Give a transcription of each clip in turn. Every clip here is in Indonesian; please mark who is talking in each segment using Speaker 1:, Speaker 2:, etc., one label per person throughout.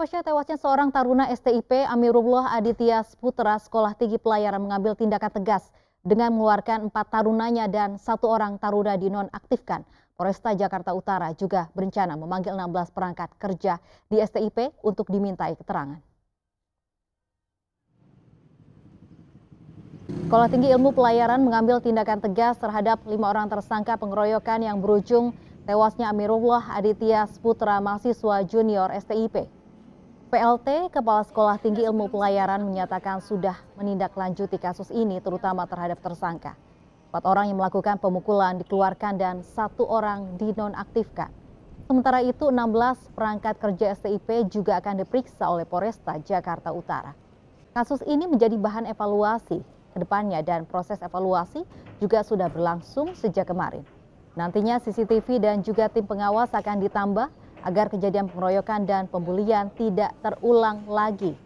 Speaker 1: Pasca tewasnya seorang taruna STIP, Amirullah Aditya Putra Sekolah Tinggi Pelayaran mengambil tindakan tegas dengan mengeluarkan empat tarunanya dan satu orang taruna dinonaktifkan. Polresta Jakarta Utara juga berencana memanggil 16 perangkat kerja di STIP untuk dimintai keterangan. Sekolah Tinggi Ilmu Pelayaran mengambil tindakan tegas terhadap lima orang tersangka pengeroyokan yang berujung tewasnya Amirullah Aditya Putra mahasiswa junior STIP plt kepala sekolah tinggi ilmu pelayaran menyatakan sudah menindaklanjuti kasus ini terutama terhadap tersangka. Empat orang yang melakukan pemukulan dikeluarkan dan satu orang dinonaktifkan. Sementara itu 16 perangkat kerja STIP juga akan diperiksa oleh Polresta Jakarta Utara. Kasus ini menjadi bahan evaluasi ke depannya dan proses evaluasi juga sudah berlangsung sejak kemarin. Nantinya CCTV dan juga tim pengawas akan ditambah agar kejadian pengeroyokan dan pembulian tidak terulang lagi.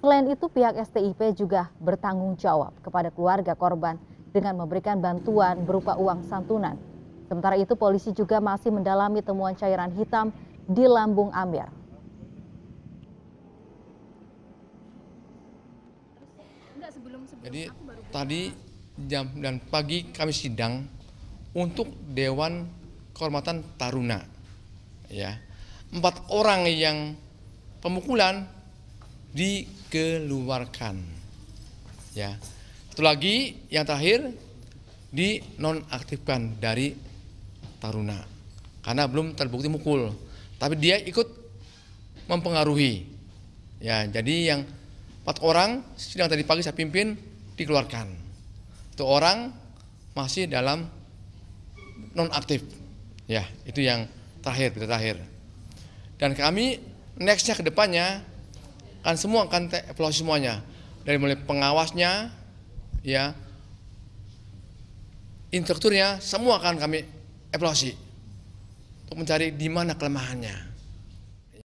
Speaker 1: Selain itu, pihak STIP juga bertanggung jawab kepada keluarga korban dengan memberikan bantuan berupa uang santunan. Sementara itu, polisi juga masih mendalami temuan cairan hitam di lambung Amir. Jadi
Speaker 2: tadi jam dan pagi kami sidang untuk Dewan Kehormatan Taruna ya empat orang yang pemukulan dikeluarkan. Ya. Satu lagi yang terakhir dinonaktifkan dari taruna karena belum terbukti mukul, tapi dia ikut mempengaruhi. Ya, jadi yang empat orang sidang tadi pagi saya pimpin dikeluarkan. Satu orang masih dalam nonaktif. Ya, itu yang terakhir, berita terakhir. Dan kami nextnya ke depannya kan semua akan evaluasi semuanya dari mulai pengawasnya ya instrukturnya semua akan kami evaluasi untuk mencari di mana kelemahannya.